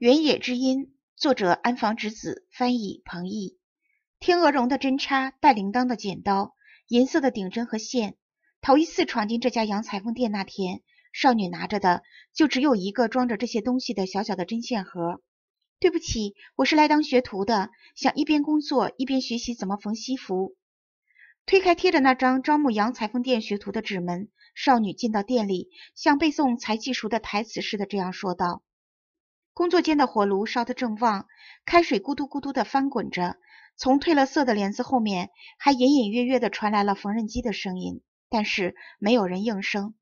《原野之音》作者安房直子，翻译彭懿。天鹅绒的针插，带铃铛的剪刀，银色的顶针和线。头一次闯进这家洋裁缝店那天，少女拿着的就只有一个装着这些东西的小小的针线盒。对不起，我是来当学徒的，想一边工作一边学习怎么缝西服。推开贴着那张招募洋裁缝店学徒的纸门，少女进到店里，像背诵才记熟的台词似的这样说道。工作间的火炉烧得正旺，开水咕嘟咕嘟的翻滚着。从褪了色的帘子后面，还隐隐约约的传来了缝纫机的声音。但是没有人应声。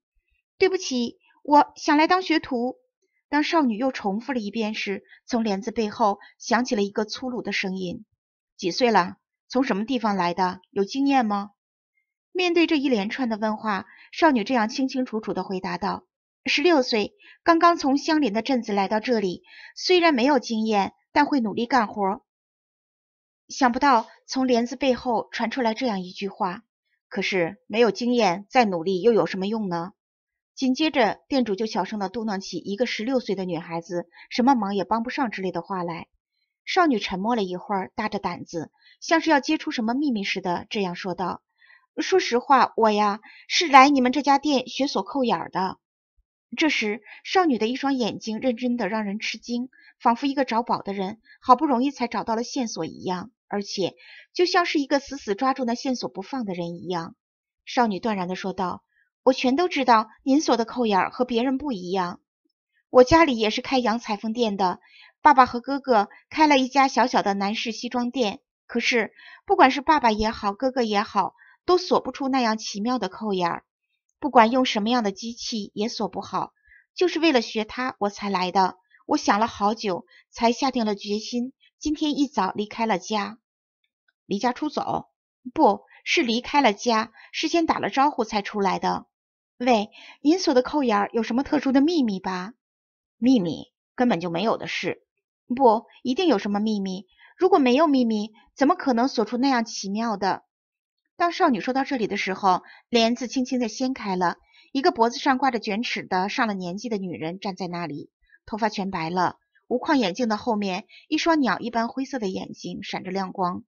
对不起，我想来当学徒。当少女又重复了一遍时，从帘子背后响起了一个粗鲁的声音：“几岁了？从什么地方来的？有经验吗？”面对这一连串的问话，少女这样清清楚楚的回答道。十六岁，刚刚从相邻的镇子来到这里，虽然没有经验，但会努力干活。想不到从帘子背后传出来这样一句话。可是没有经验，再努力又有什么用呢？紧接着店主就小声的嘟囔起一个十六岁的女孩子什么忙也帮不上之类的话来。少女沉默了一会儿，大着胆子，像是要揭出什么秘密似的，这样说道：“说实话，我呀，是来你们这家店学锁扣眼的。”这时，少女的一双眼睛认真的让人吃惊，仿佛一个找宝的人好不容易才找到了线索一样，而且就像是一个死死抓住那线索不放的人一样。少女断然的说道：“我全都知道，您锁的扣眼和别人不一样。我家里也是开洋裁缝店的，爸爸和哥哥开了一家小小的男士西装店，可是不管是爸爸也好，哥哥也好，都锁不出那样奇妙的扣眼。”不管用什么样的机器也锁不好，就是为了学它我才来的。我想了好久，才下定了决心，今天一早离开了家。离家出走？不是离开了家，事先打了招呼才出来的。喂，您锁的扣眼有什么特殊的秘密吧？秘密根本就没有的事。不一定有什么秘密，如果没有秘密，怎么可能锁出那样奇妙的？当少女说到这里的时候，帘子轻轻地掀开了，一个脖子上挂着卷尺的上了年纪的女人站在那里，头发全白了，无框眼镜的后面一双鸟一般灰色的眼睛闪着亮光。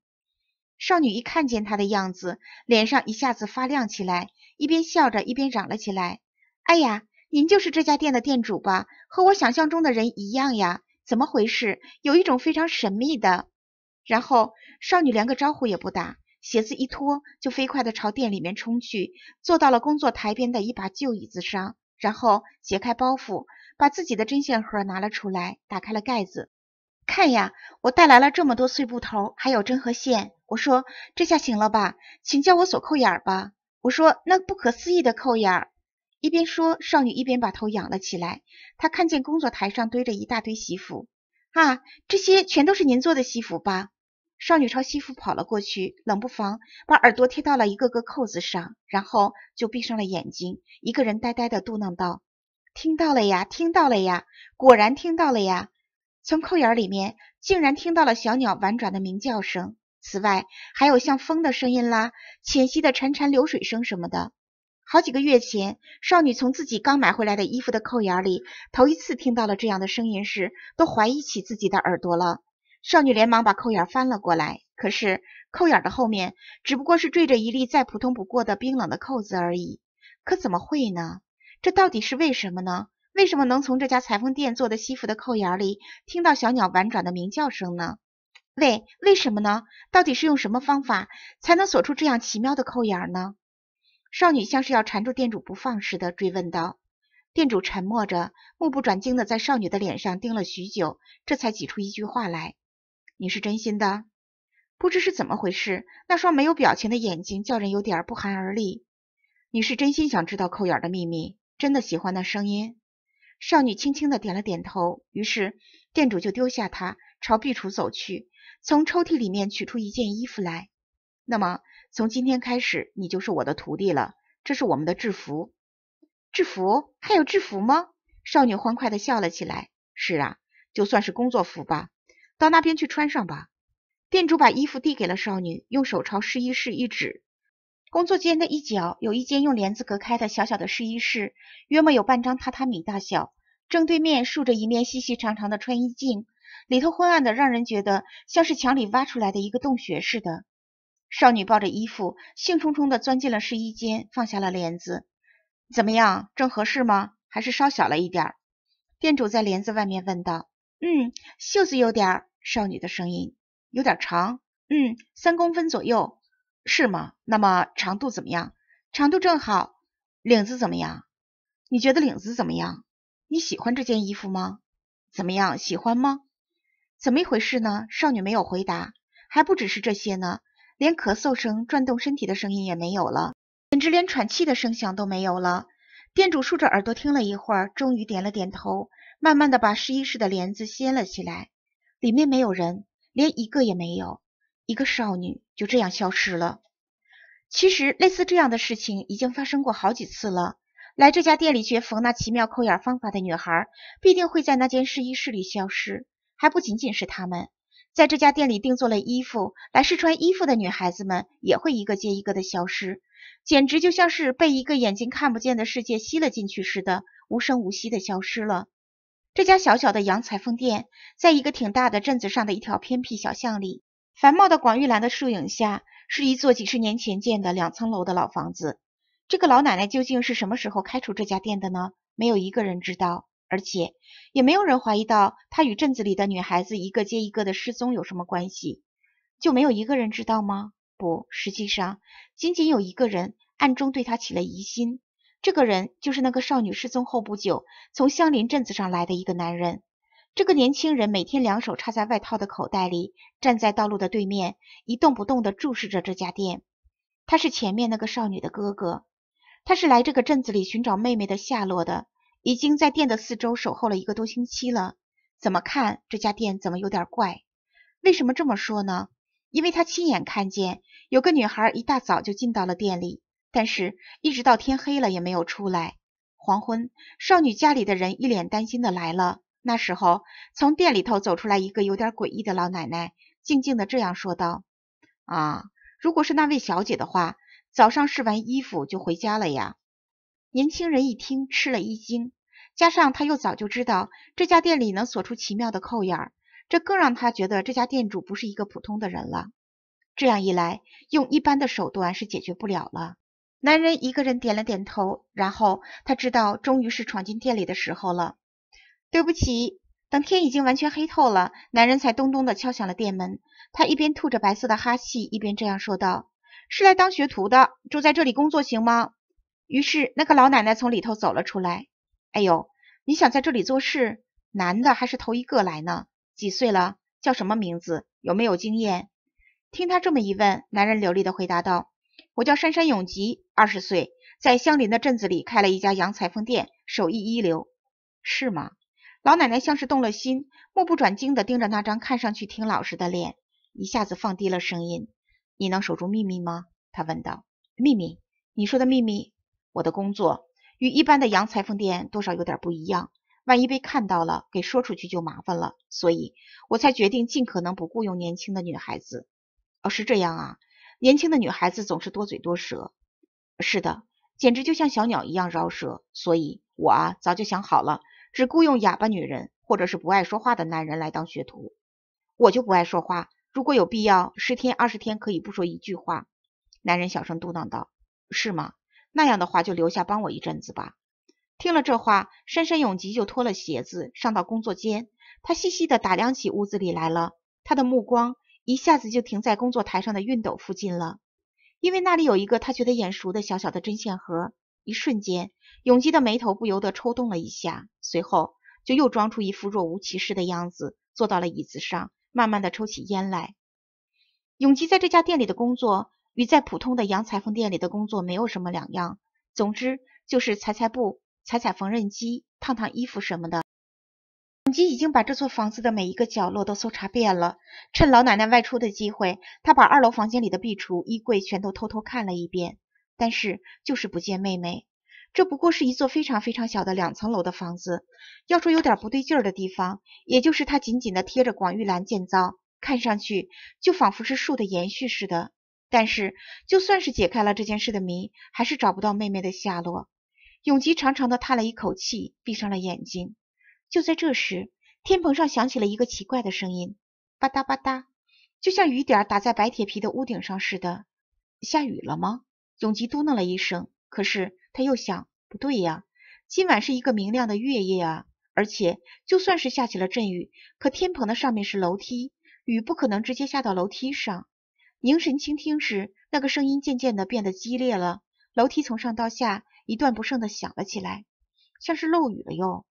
少女一看见她的样子，脸上一下子发亮起来，一边笑着一边嚷了起来：“哎呀，您就是这家店的店主吧？和我想象中的人一样呀！怎么回事？有一种非常神秘的……”然后少女连个招呼也不打。鞋子一脱，就飞快地朝店里面冲去，坐到了工作台边的一把旧椅子上，然后解开包袱，把自己的针线盒拿了出来，打开了盖子，看呀，我带来了这么多碎布头，还有针和线，我说这下行了吧，请教我锁扣眼儿吧，我说那不可思议的扣眼儿，一边说，少女一边把头仰了起来，她看见工作台上堆着一大堆西服，啊，这些全都是您做的西服吧？少女朝西服跑了过去，冷不防把耳朵贴到了一个个扣子上，然后就闭上了眼睛，一个人呆呆地嘟囔道：“听到了呀，听到了呀，果然听到了呀！从扣眼里面竟然听到了小鸟婉转的鸣叫声，此外还有像风的声音啦、浅溪的潺潺流水声什么的。好几个月前，少女从自己刚买回来的衣服的扣眼里头一次听到了这样的声音时，都怀疑起自己的耳朵了。”少女连忙把扣眼翻了过来，可是扣眼的后面只不过是缀着一粒再普通不过的冰冷的扣子而已。可怎么会呢？这到底是为什么呢？为什么能从这家裁缝店做的西服的扣眼里听到小鸟婉转的鸣叫声呢？喂，为什么呢？到底是用什么方法才能锁出这样奇妙的扣眼呢？少女像是要缠住店主不放似的追问道。店主沉默着，目不转睛地在少女的脸上盯了许久，这才挤出一句话来。你是真心的，不知是怎么回事。那双没有表情的眼睛叫人有点不寒而栗。你是真心想知道扣眼的秘密，真的喜欢那声音。少女轻轻的点了点头。于是店主就丢下她，朝壁橱走去，从抽屉里面取出一件衣服来。那么从今天开始，你就是我的徒弟了。这是我们的制服。制服？还有制服吗？少女欢快的笑了起来。是啊，就算是工作服吧。到那边去穿上吧。店主把衣服递给了少女，用手朝试衣室一指。工作间的一角有一间用帘子隔开的小小的试衣室，约莫有半张榻榻米大小。正对面竖着一面细细长长的穿衣镜，里头昏暗的，让人觉得像是墙里挖出来的一个洞穴似的。少女抱着衣服，兴冲冲地钻进了试衣间，放下了帘子。怎么样，正合适吗？还是稍小了一点？店主在帘子外面问道。嗯，袖子有点。少女的声音有点长，嗯，三公分左右，是吗？那么长度怎么样？长度正好。领子怎么样？你觉得领子怎么样？你喜欢这件衣服吗？怎么样？喜欢吗？怎么一回事呢？少女没有回答。还不只是这些呢，连咳嗽声、转动身体的声音也没有了，简直连喘气的声响都没有了。店主竖着耳朵听了一会儿，终于点了点头，慢慢的把试衣室的帘子掀了起来。里面没有人，连一个也没有。一个少女就这样消失了。其实，类似这样的事情已经发生过好几次了。来这家店里学缝那奇妙扣眼方法的女孩，必定会在那间试衣室里消失。还不仅仅是她们，在这家店里定做了衣服来试穿衣服的女孩子们，也会一个接一个的消失，简直就像是被一个眼睛看不见的世界吸了进去似的，无声无息的消失了。这家小小的洋裁缝店，在一个挺大的镇子上的一条偏僻小巷里，繁茂的广玉兰的树影下，是一座几十年前建的两层楼的老房子。这个老奶奶究竟是什么时候开除这家店的呢？没有一个人知道，而且也没有人怀疑到她与镇子里的女孩子一个接一个的失踪有什么关系。就没有一个人知道吗？不，实际上仅仅有一个人暗中对她起了疑心。这个人就是那个少女失踪后不久从相邻镇子上来的一个男人。这个年轻人每天两手插在外套的口袋里，站在道路的对面，一动不动的注视着这家店。他是前面那个少女的哥哥，他是来这个镇子里寻找妹妹的下落的，已经在店的四周守候了一个多星期了。怎么看这家店怎么有点怪？为什么这么说呢？因为他亲眼看见有个女孩一大早就进到了店里。但是，一直到天黑了也没有出来。黄昏，少女家里的人一脸担心的来了。那时候，从店里头走出来一个有点诡异的老奶奶，静静的这样说道：“啊，如果是那位小姐的话，早上试完衣服就回家了呀。”年轻人一听，吃了一惊，加上他又早就知道这家店里能锁出奇妙的扣眼，这更让他觉得这家店主不是一个普通的人了。这样一来，用一般的手段是解决不了了。男人一个人点了点头，然后他知道终于是闯进店里的时候了。对不起，等天已经完全黑透了，男人才咚咚的敲响了店门。他一边吐着白色的哈气，一边这样说道：“是来当学徒的，住在这里工作行吗？”于是那个老奶奶从里头走了出来。“哎呦，你想在这里做事，男的还是头一个来呢？几岁了？叫什么名字？有没有经验？”听他这么一问，男人流利的回答道：“我叫杉杉永吉。”二十岁，在相邻的镇子里开了一家洋裁缝店，手艺一流，是吗？老奶奶像是动了心，目不转睛地盯着那张看上去挺老实的脸，一下子放低了声音：“你能守住秘密吗？”她问道。“秘密？你说的秘密？我的工作与一般的洋裁缝店多少有点不一样，万一被看到了给说出去就麻烦了，所以我才决定尽可能不雇佣年轻的女孩子。”哦，是这样啊，年轻的女孩子总是多嘴多舌。是的，简直就像小鸟一样饶舌，所以我啊早就想好了，只雇佣哑巴女人或者是不爱说话的男人来当学徒。我就不爱说话，如果有必要，十天二十天可以不说一句话。男人小声嘟囔道：“是吗？那样的话就留下帮我一阵子吧。”听了这话，山山永吉就脱了鞋子上到工作间，他细细的打量起屋子里来了，他的目光一下子就停在工作台上的熨斗附近了。因为那里有一个他觉得眼熟的小小的针线盒，一瞬间，永基的眉头不由得抽动了一下，随后就又装出一副若无其事的样子，坐到了椅子上，慢慢的抽起烟来。永基在这家店里的工作，与在普通的洋裁缝店里的工作没有什么两样，总之就是裁裁布、裁裁缝纫机、烫烫衣服什么的。已经把这座房子的每一个角落都搜查遍了。趁老奶奶外出的机会，他把二楼房间里的壁橱、衣柜全都偷偷看了一遍，但是就是不见妹妹。这不过是一座非常非常小的两层楼的房子。要说有点不对劲儿的地方，也就是它紧紧地贴着广玉兰建造，看上去就仿佛是树的延续似的。但是就算是解开了这件事的谜，还是找不到妹妹的下落。永吉长长的叹了一口气，闭上了眼睛。就在这时，天棚上响起了一个奇怪的声音，吧嗒吧嗒，就像雨点打在白铁皮的屋顶上似的。下雨了吗？永吉嘟囔了一声，可是他又想，不对呀，今晚是一个明亮的月夜啊，而且就算是下起了阵雨，可天棚的上面是楼梯，雨不可能直接下到楼梯上。凝神倾听时，那个声音渐渐地变得激烈了，楼梯从上到下一段不剩地响了起来，像是漏雨了哟。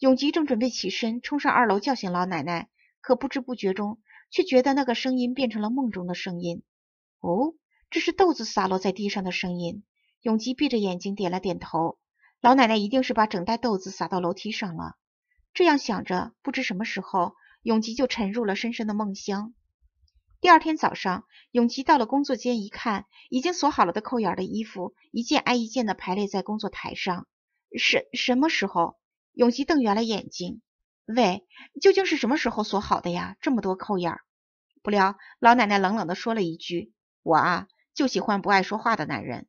永吉正准备起身冲上二楼叫醒老奶奶，可不知不觉中却觉得那个声音变成了梦中的声音。哦，这是豆子洒落在地上的声音。永吉闭着眼睛点了点头。老奶奶一定是把整袋豆子撒到楼梯上了。这样想着，不知什么时候，永吉就沉入了深深的梦乡。第二天早上，永吉到了工作间一看，已经锁好了的扣眼的衣服一件挨一件的排列在工作台上。什什么时候？永吉瞪圆了眼睛，喂，究竟是什么时候锁好的呀？这么多扣眼儿！不料老奶奶冷冷地说了一句：“我啊，就喜欢不爱说话的男人。”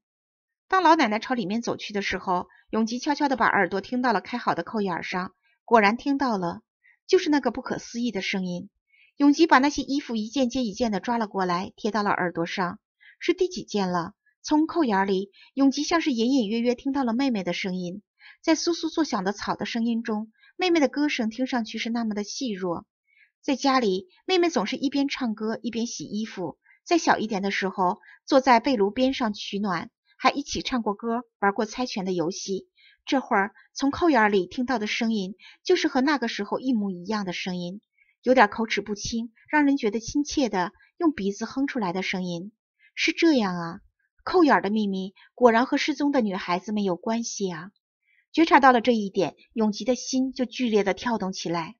当老奶奶朝里面走去的时候，永吉悄悄地把耳朵听到了开好的扣眼儿上，果然听到了，就是那个不可思议的声音。永吉把那些衣服一件接一件地抓了过来，贴到了耳朵上。是第几件了？从扣眼儿里，永吉像是隐隐约约听到了妹妹的声音。在簌簌作响的草的声音中，妹妹的歌声听上去是那么的细弱。在家里，妹妹总是一边唱歌一边洗衣服；再小一点的时候，坐在被炉边上取暖，还一起唱过歌，玩过猜拳的游戏。这会儿从扣眼里听到的声音，就是和那个时候一模一样的声音，有点口齿不清，让人觉得亲切的用鼻子哼出来的声音。是这样啊，扣眼的秘密果然和失踪的女孩子们有关系啊！觉察到了这一点，永吉的心就剧烈的跳动起来。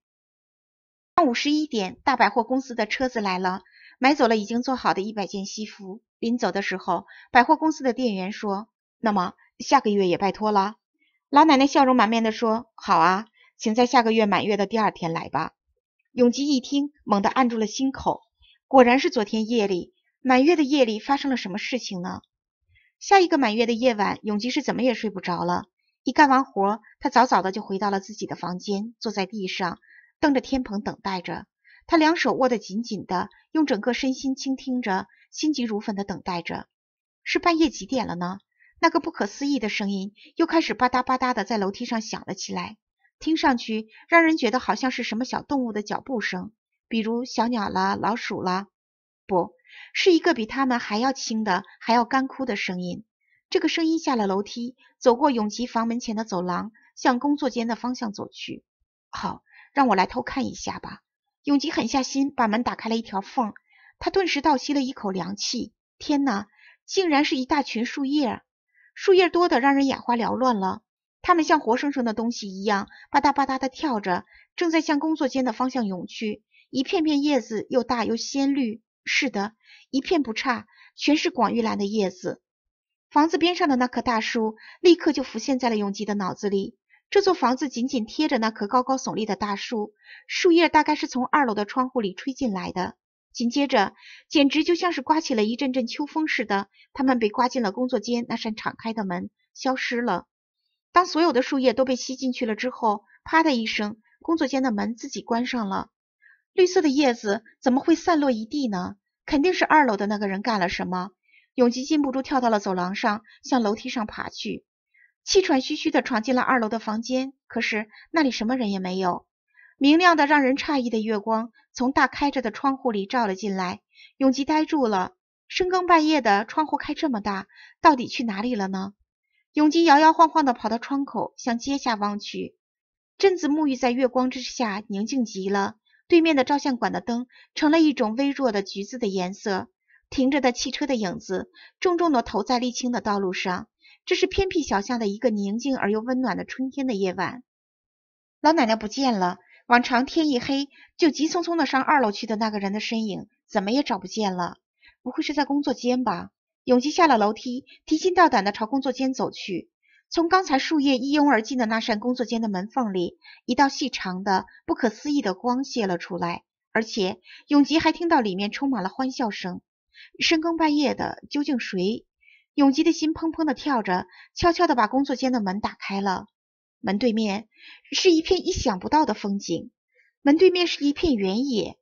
上午十一点，大百货公司的车子来了，买走了已经做好的一百件西服。临走的时候，百货公司的店员说：“那么下个月也拜托了。”老奶奶笑容满面的说：“好啊，请在下个月满月的第二天来吧。”永吉一听，猛地按住了心口。果然是昨天夜里，满月的夜里发生了什么事情呢？下一个满月的夜晚，永吉是怎么也睡不着了。一干完活，他早早的就回到了自己的房间，坐在地上，瞪着天棚，等待着。他两手握得紧紧的，用整个身心倾听着，心急如焚的等待着。是半夜几点了呢？那个不可思议的声音又开始吧嗒吧嗒的在楼梯上响了起来，听上去让人觉得好像是什么小动物的脚步声，比如小鸟啦、老鼠啦，不是一个比它们还要轻的、还要干枯的声音。这个声音下了楼梯，走过永吉房门前的走廊，向工作间的方向走去。好，让我来偷看一下吧。永吉狠下心，把门打开了一条缝。他顿时倒吸了一口凉气。天哪，竟然是一大群树叶，树叶多的让人眼花缭乱了。它们像活生生的东西一样，吧嗒吧嗒地跳着，正在向工作间的方向涌去。一片片叶子又大又鲜绿，是的，一片不差，全是广玉兰的叶子。房子边上的那棵大树立刻就浮现在了永吉的脑子里。这座房子紧紧贴着那棵高高耸立的大树，树叶大概是从二楼的窗户里吹进来的。紧接着，简直就像是刮起了一阵阵秋风似的，他们被刮进了工作间那扇敞开的门，消失了。当所有的树叶都被吸进去了之后，啪的一声，工作间的门自己关上了。绿色的叶子怎么会散落一地呢？肯定是二楼的那个人干了什么。永吉禁不住跳到了走廊上，向楼梯上爬去，气喘吁吁地闯进了二楼的房间。可是那里什么人也没有。明亮的、让人诧异的月光从大开着的窗户里照了进来。永吉呆住了。深更半夜的，窗户开这么大，到底去哪里了呢？永吉摇摇晃晃的跑到窗口，向街下望去。镇子沐浴在月光之下，宁静极了。对面的照相馆的灯成了一种微弱的橘子的颜色。停着的汽车的影子重重的投在沥青的道路上。这是偏僻小巷的一个宁静而又温暖的春天的夜晚。老奶奶不见了。往常天一黑就急匆匆的上二楼去的那个人的身影怎么也找不见了。不会是在工作间吧？永吉下了楼梯，提心吊胆的朝工作间走去。从刚才树叶一拥而进的那扇工作间的门缝里，一道细长的、不可思议的光泄了出来。而且，永吉还听到里面充满了欢笑声。深更半夜的，究竟谁？永吉的心砰砰地跳着，悄悄地把工作间的门打开了。门对面是一片意想不到的风景。门对面是一片原野，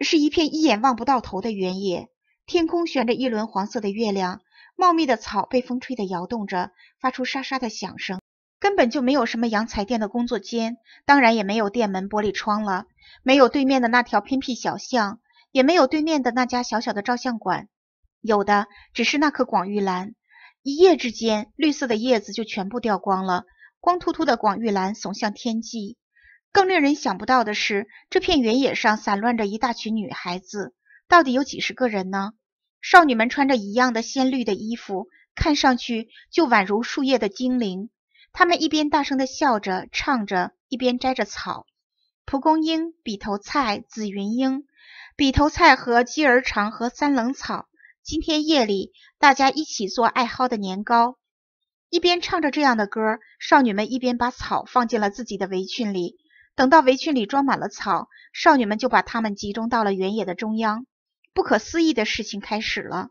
是一片一眼望不到头的原野。天空悬着一轮黄色的月亮，茂密的草被风吹得摇动着，发出沙沙的响声。根本就没有什么洋彩店的工作间，当然也没有店门玻璃窗了，没有对面的那条偏僻小巷。也没有对面的那家小小的照相馆，有的只是那棵广玉兰。一夜之间，绿色的叶子就全部掉光了，光秃秃的广玉兰耸向天际。更令人想不到的是，这片原野上散乱着一大群女孩子，到底有几十个人呢？少女们穿着一样的鲜绿的衣服，看上去就宛如树叶的精灵。她们一边大声地笑着、唱着，一边摘着草、蒲公英、笔头菜、紫云英。笔头菜和鸡儿肠和三棱草。今天夜里，大家一起做爱蒿的年糕，一边唱着这样的歌，少女们一边把草放进了自己的围裙里。等到围裙里装满了草，少女们就把它们集中到了原野的中央。不可思议的事情开始了：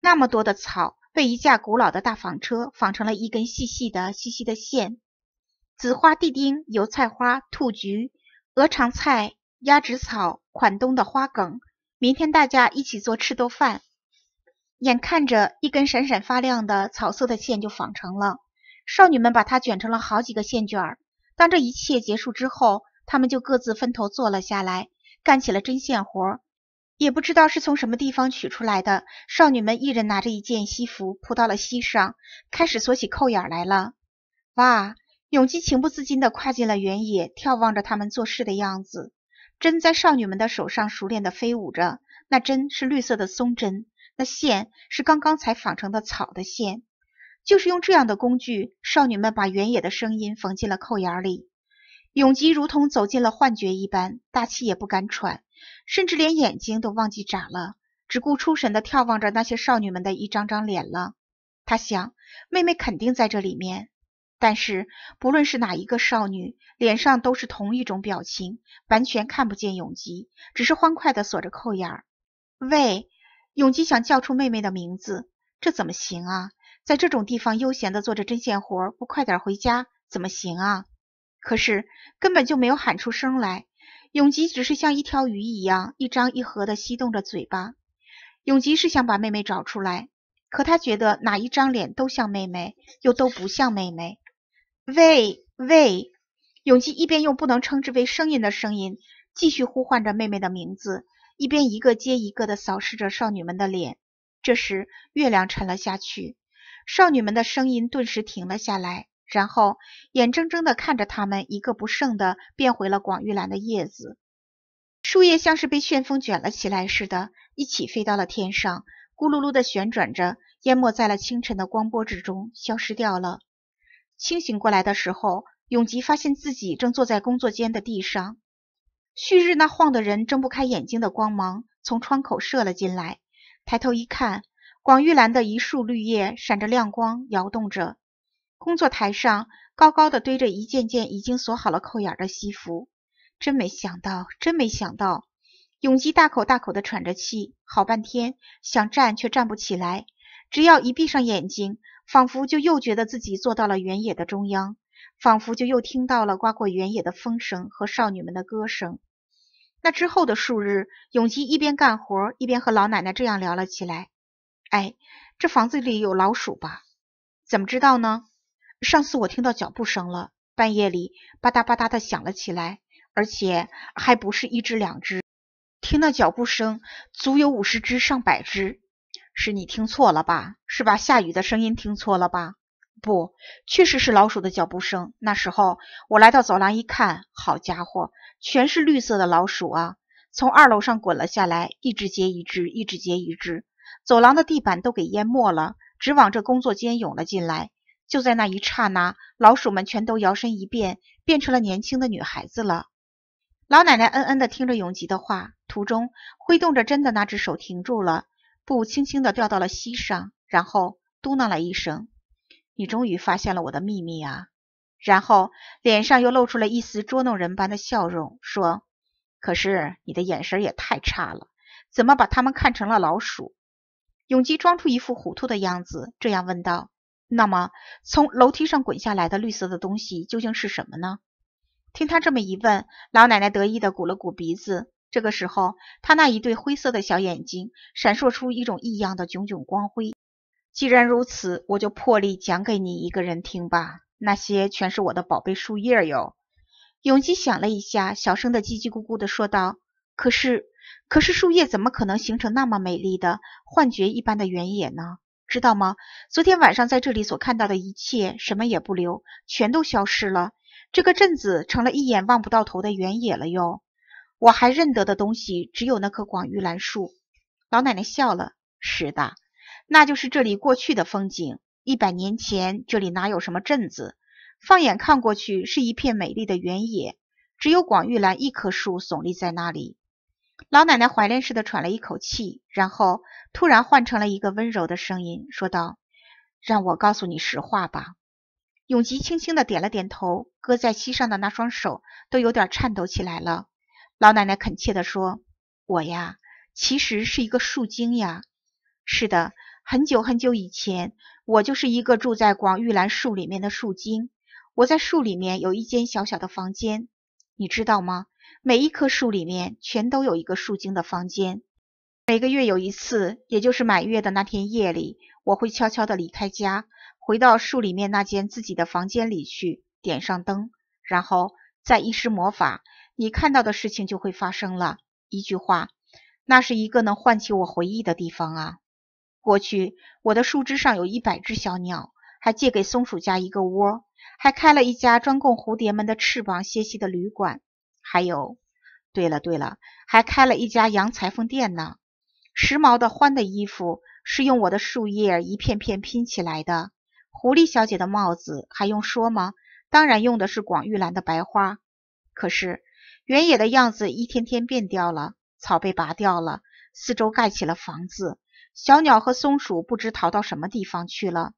那么多的草被一架古老的大纺车纺成了一根细细的、细细的线。紫花地丁、油菜花、兔菊、鹅肠菜。鸭跖草款冬的花梗，明天大家一起做赤豆饭。眼看着一根闪闪发亮的草色的线就纺成了，少女们把它卷成了好几个线卷儿。当这一切结束之后，她们就各自分头坐了下来，干起了针线活。也不知道是从什么地方取出来的，少女们一人拿着一件西服，铺到了膝上，开始锁起扣眼来了。哇，永基情不自禁地跨进了原野，眺望着他们做事的样子。针在少女们的手上熟练地飞舞着，那针是绿色的松针，那线是刚刚才纺成的草的线。就是用这样的工具，少女们把原野的声音缝进了扣眼里。永吉如同走进了幻觉一般，大气也不敢喘，甚至连眼睛都忘记眨了，只顾出神地眺望着那些少女们的一张张脸了。他想，妹妹肯定在这里面。但是，不论是哪一个少女，脸上都是同一种表情，完全看不见永吉，只是欢快的锁着扣眼儿。喂，永吉想叫出妹妹的名字，这怎么行啊？在这种地方悠闲的做着针线活，不快点回家怎么行啊？可是根本就没有喊出声来，永吉只是像一条鱼一样一张一合的吸动着嘴巴。永吉是想把妹妹找出来，可他觉得哪一张脸都像妹妹，又都不像妹妹。喂喂，永琪一边用不能称之为声音的声音继续呼唤着妹妹的名字，一边一个接一个的扫视着少女们的脸。这时，月亮沉了下去，少女们的声音顿时停了下来，然后眼睁睁的看着她们一个不剩的变回了广玉兰的叶子。树叶像是被旋风卷了起来似的，一起飞到了天上，咕噜噜的旋转着，淹没在了清晨的光波之中，消失掉了。清醒过来的时候，永吉发现自己正坐在工作间的地上。旭日那晃的人睁不开眼睛的光芒从窗口射了进来。抬头一看，广玉兰的一束绿叶闪着亮光，摇动着。工作台上高高的堆着一件件已经锁好了扣眼的西服。真没想到，真没想到！永吉大口大口的喘着气，好半天想站却站不起来。只要一闭上眼睛。仿佛就又觉得自己坐到了原野的中央，仿佛就又听到了刮过原野的风声和少女们的歌声。那之后的数日，永吉一边干活一边和老奶奶这样聊了起来：“哎，这房子里有老鼠吧？怎么知道呢？上次我听到脚步声了，半夜里吧嗒吧嗒的响了起来，而且还不是一只两只，听那脚步声，足有五十只上百只。”是你听错了吧？是把下雨的声音听错了吧？不，确实是老鼠的脚步声。那时候我来到走廊一看，好家伙，全是绿色的老鼠啊！从二楼上滚了下来，一只接一只，一只接一只，走廊的地板都给淹没了，直往这工作间涌了进来。就在那一刹那，老鼠们全都摇身一变，变成了年轻的女孩子了。老奶奶嗯嗯的听着永吉的话，途中挥动着针的那只手停住了。布轻轻的掉到了膝上，然后嘟囔了一声：“你终于发现了我的秘密啊！”然后脸上又露出了一丝捉弄人般的笑容，说：“可是你的眼神也太差了，怎么把他们看成了老鼠？”永基装出一副糊涂的样子，这样问道：“那么，从楼梯上滚下来的绿色的东西究竟是什么呢？”听他这么一问，老奶奶得意的鼓了鼓鼻子。这个时候，他那一对灰色的小眼睛闪烁出一种异样的炯炯光辉。既然如此，我就破例讲给你一个人听吧。那些全是我的宝贝树叶哟。永吉想了一下，小声的叽叽咕咕的说道：“可是，可是树叶怎么可能形成那么美丽的幻觉一般的原野呢？知道吗？昨天晚上在这里所看到的一切，什么也不留，全都消失了。这个镇子成了一眼望不到头的原野了哟。”我还认得的东西只有那棵广玉兰树。老奶奶笑了：“是的，那就是这里过去的风景。一百年前，这里哪有什么镇子？放眼看过去，是一片美丽的原野，只有广玉兰一棵树耸立在那里。”老奶奶怀念似的喘了一口气，然后突然换成了一个温柔的声音，说道：“让我告诉你实话吧。”永吉轻轻的点了点头，搁在膝上的那双手都有点颤抖起来了。老奶奶恳切地说：“我呀，其实是一个树精呀。是的，很久很久以前，我就是一个住在广玉兰树里面的树精。我在树里面有一间小小的房间，你知道吗？每一棵树里面全都有一个树精的房间。每个月有一次，也就是满月的那天夜里，我会悄悄地离开家，回到树里面那间自己的房间里去，点上灯，然后再施魔法。”你看到的事情就会发生了一句话，那是一个能唤起我回忆的地方啊。过去我的树枝上有一百只小鸟，还借给松鼠家一个窝，还开了一家专供蝴蝶们的翅膀歇息的旅馆，还有，对了对了，还开了一家洋裁缝店呢。时髦的欢的衣服是用我的树叶一片片拼起来的，狐狸小姐的帽子还用说吗？当然用的是广玉兰的白花。可是。原野的样子一天天变掉了，草被拔掉了，四周盖起了房子，小鸟和松鼠不知逃到什么地方去了，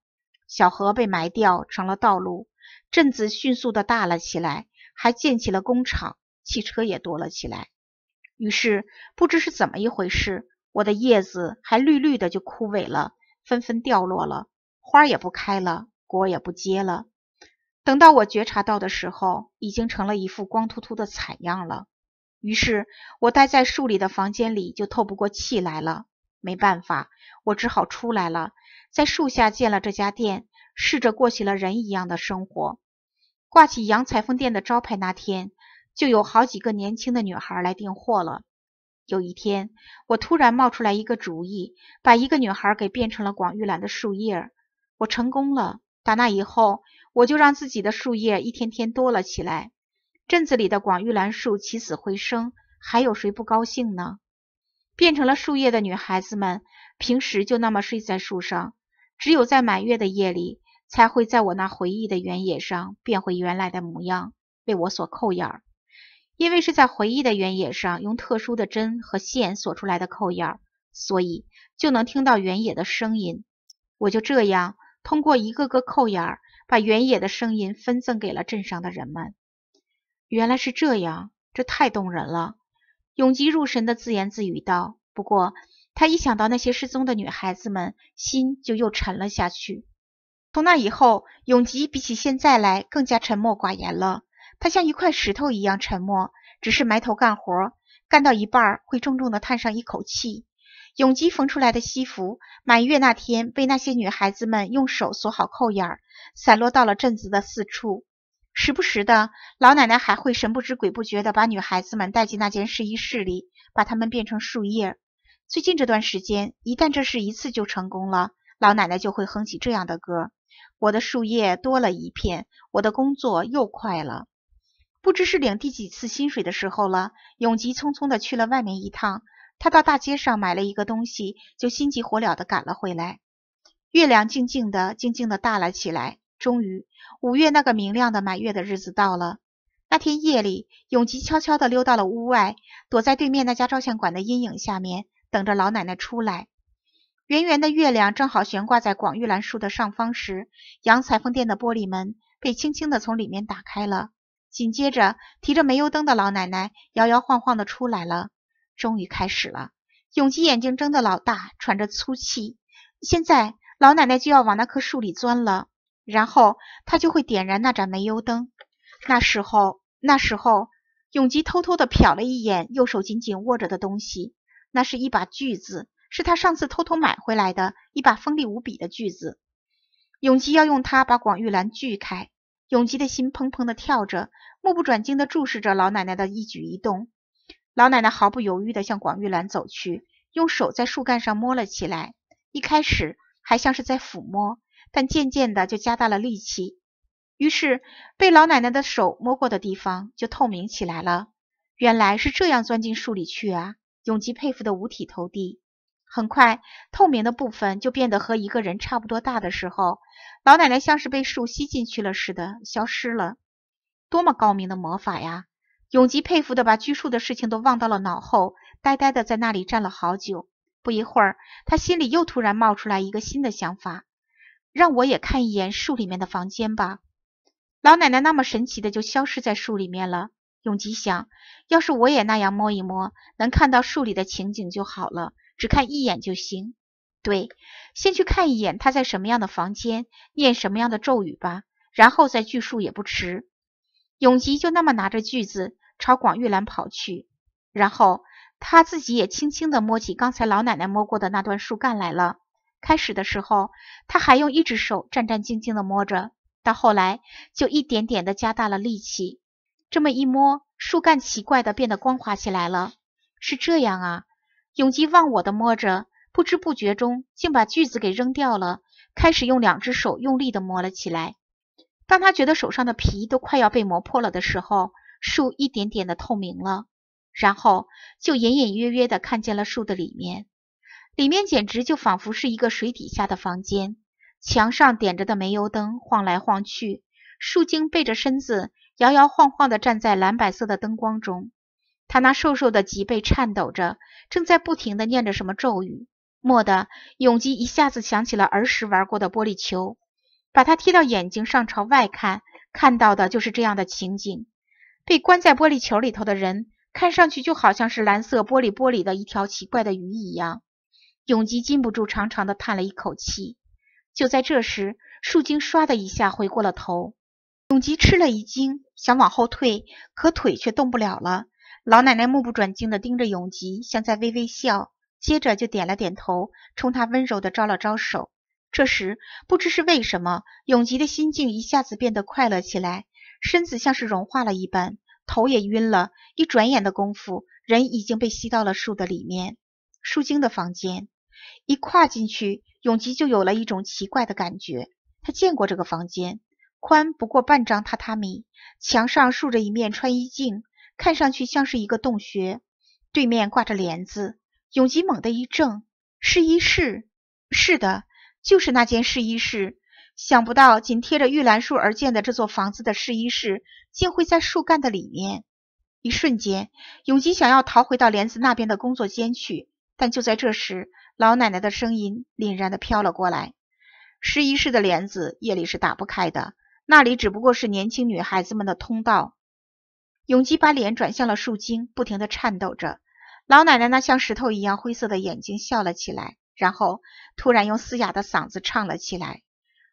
小河被埋掉成了道路，镇子迅速的大了起来，还建起了工厂，汽车也多了起来。于是，不知是怎么一回事，我的叶子还绿绿的就枯萎了，纷纷掉落了，花也不开了，果也不结了。等到我觉察到的时候，已经成了一副光秃秃的惨样了。于是，我待在树里的房间里就透不过气来了。没办法，我只好出来了，在树下建了这家店，试着过起了人一样的生活。挂起洋裁缝店的招牌那天，就有好几个年轻的女孩来订货了。有一天，我突然冒出来一个主意，把一个女孩给变成了广玉兰的树叶，我成功了。打那以后，我就让自己的树叶一天天多了起来。镇子里的广玉兰树起死回生，还有谁不高兴呢？变成了树叶的女孩子们，平时就那么睡在树上，只有在满月的夜里，才会在我那回忆的原野上变回原来的模样，被我所扣眼儿。因为是在回忆的原野上用特殊的针和线锁出来的扣眼儿，所以就能听到原野的声音。我就这样。通过一个个扣眼儿，把原野的声音分赠给了镇上的人们。原来是这样，这太动人了。永吉入神的自言自语道。不过，他一想到那些失踪的女孩子们，心就又沉了下去。从那以后，永吉比起现在来更加沉默寡言了。他像一块石头一样沉默，只是埋头干活，干到一半会重重的叹上一口气。永吉缝出来的西服，满月那天被那些女孩子们用手锁好扣眼儿，散落到了镇子的四处。时不时的，老奶奶还会神不知鬼不觉地把女孩子们带进那间试衣室里，把她们变成树叶。最近这段时间，一旦这事一次就成功了，老奶奶就会哼起这样的歌：“我的树叶多了一片，我的工作又快了。”不知是领第几次薪水的时候了，永吉匆匆地去了外面一趟。他到大街上买了一个东西，就心急火燎的赶了回来。月亮静静的、静静的大了起来。终于，五月那个明亮的满月的日子到了。那天夜里，永吉悄悄的溜到了屋外，躲在对面那家照相馆的阴影下面，等着老奶奶出来。圆圆的月亮正好悬挂在广玉兰树的上方时，杨裁缝店的玻璃门被轻轻的从里面打开了。紧接着，提着煤油灯的老奶奶摇摇晃晃的出来了。终于开始了。永吉眼睛睁得老大，喘着粗气。现在老奶奶就要往那棵树里钻了，然后她就会点燃那盏煤油灯。那时候，那时候，永吉偷偷地瞟了一眼右手紧紧握着的东西，那是一把锯子，是他上次偷偷买回来的一把锋利无比的锯子。永吉要用它把广玉兰锯开。永吉的心砰砰地跳着，目不转睛地注视着老奶奶的一举一动。老奶奶毫不犹豫地向广玉兰走去，用手在树干上摸了起来。一开始还像是在抚摸，但渐渐的就加大了力气。于是被老奶奶的手摸过的地方就透明起来了。原来是这样钻进树里去啊！永吉佩服得五体投地。很快，透明的部分就变得和一个人差不多大的时候，老奶奶像是被树吸进去了似的消失了。多么高明的魔法呀！永吉佩服的把拘束的事情都忘到了脑后，呆呆的在那里站了好久。不一会儿，他心里又突然冒出来一个新的想法：让我也看一眼树里面的房间吧。老奶奶那么神奇的就消失在树里面了，永吉想，要是我也那样摸一摸，能看到树里的情景就好了。只看一眼就行。对，先去看一眼她在什么样的房间，念什么样的咒语吧，然后再拘束也不迟。永吉就那么拿着锯子朝广玉兰跑去，然后他自己也轻轻地摸起刚才老奶奶摸过的那段树干来了。开始的时候，他还用一只手战战兢兢地摸着，到后来就一点点地加大了力气。这么一摸，树干奇怪地变得光滑起来了。是这样啊！永吉忘我的摸着，不知不觉中竟把锯子给扔掉了，开始用两只手用力地摸了起来。当他觉得手上的皮都快要被磨破了的时候，树一点点的透明了，然后就隐隐约约的看见了树的里面，里面简直就仿佛是一个水底下的房间，墙上点着的煤油灯晃来晃去，树精背着身子摇摇晃晃的站在蓝白色的灯光中，他那瘦瘦的脊背颤抖着，正在不停的念着什么咒语。蓦地，永吉一下子想起了儿时玩过的玻璃球。把它贴到眼睛上，朝外看，看到的就是这样的情景：被关在玻璃球里头的人，看上去就好像是蓝色玻璃玻璃的一条奇怪的鱼一样。永吉禁不住长长的叹了一口气。就在这时，树精唰的一下回过了头，永吉吃了一惊，想往后退，可腿却动不了了。老奶奶目不转睛地盯着永吉，像在微微笑，接着就点了点头，冲他温柔地招了招手。这时，不知是为什么，永吉的心境一下子变得快乐起来，身子像是融化了一般，头也晕了。一转眼的功夫，人已经被吸到了树的里面，树精的房间。一跨进去，永吉就有了一种奇怪的感觉。他见过这个房间，宽不过半张榻榻米，墙上竖着一面穿衣镜，看上去像是一个洞穴，对面挂着帘子。永吉猛地一怔：“试衣室？是的。”就是那间试衣室，想不到紧贴着玉兰树而建的这座房子的试衣室，竟会在树干的里面。一瞬间，永吉想要逃回到帘子那边的工作间去，但就在这时，老奶奶的声音凛然的飘了过来：“试衣室的帘子夜里是打不开的，那里只不过是年轻女孩子们的通道。”永吉把脸转向了树精，不停的颤抖着。老奶奶那像石头一样灰色的眼睛笑了起来。然后，突然用嘶哑的嗓子唱了起来：“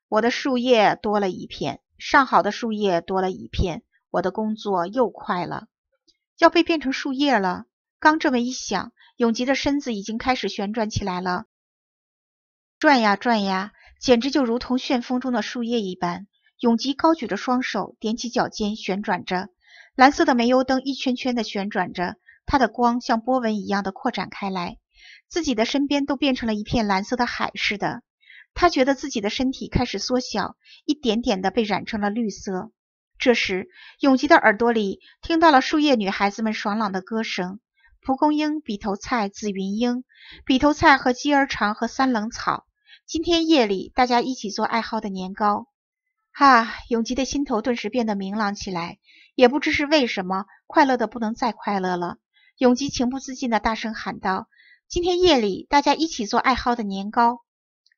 我的树叶多了一片，上好的树叶多了一片，我的工作又快了，要被变成树叶了。”刚这么一想，永吉的身子已经开始旋转起来了，转呀转呀，简直就如同旋风中的树叶一般。永吉高举着双手，踮起脚尖旋转着，蓝色的煤油灯一圈圈的旋转着，它的光像波纹一样的扩展开来。自己的身边都变成了一片蓝色的海似的，他觉得自己的身体开始缩小，一点点的被染成了绿色。这时，永吉的耳朵里听到了树叶女孩子们爽朗的歌声：蒲公英、笔头菜、紫云英、笔头菜和鸡儿肠和三棱草。今天夜里，大家一起做爱好的年糕。啊！永吉的心头顿时变得明朗起来，也不知是为什么，快乐的不能再快乐了。永吉情不自禁地大声喊道。今天夜里，大家一起做爱好的年糕，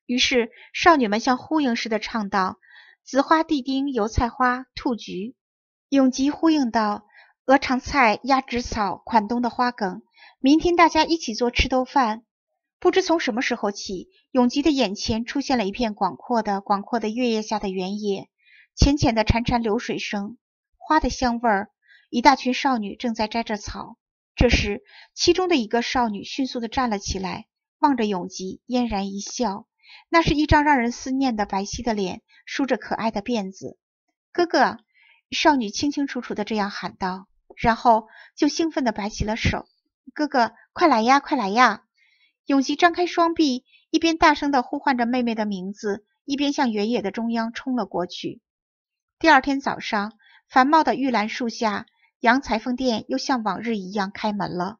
于是少女们像呼应似的唱道：“紫花地丁、油菜花、兔菊。”永吉呼应道：“鹅肠菜、鸭跖草、款冬的花梗。”明天大家一起做吃豆饭。不知从什么时候起，永吉的眼前出现了一片广阔的、广阔的月夜下的原野，浅浅的潺潺流水声，花的香味儿，一大群少女正在摘着草。这时，其中的一个少女迅速的站了起来，望着永吉，嫣然一笑。那是一张让人思念的白皙的脸，梳着可爱的辫子。哥哥，少女清清楚楚的这样喊道，然后就兴奋的摆起了手。哥哥，快来呀，快来呀！永吉张开双臂，一边大声的呼唤着妹妹的名字，一边向原野的中央冲了过去。第二天早上，繁茂的玉兰树下。洋裁缝店又像往日一样开门了。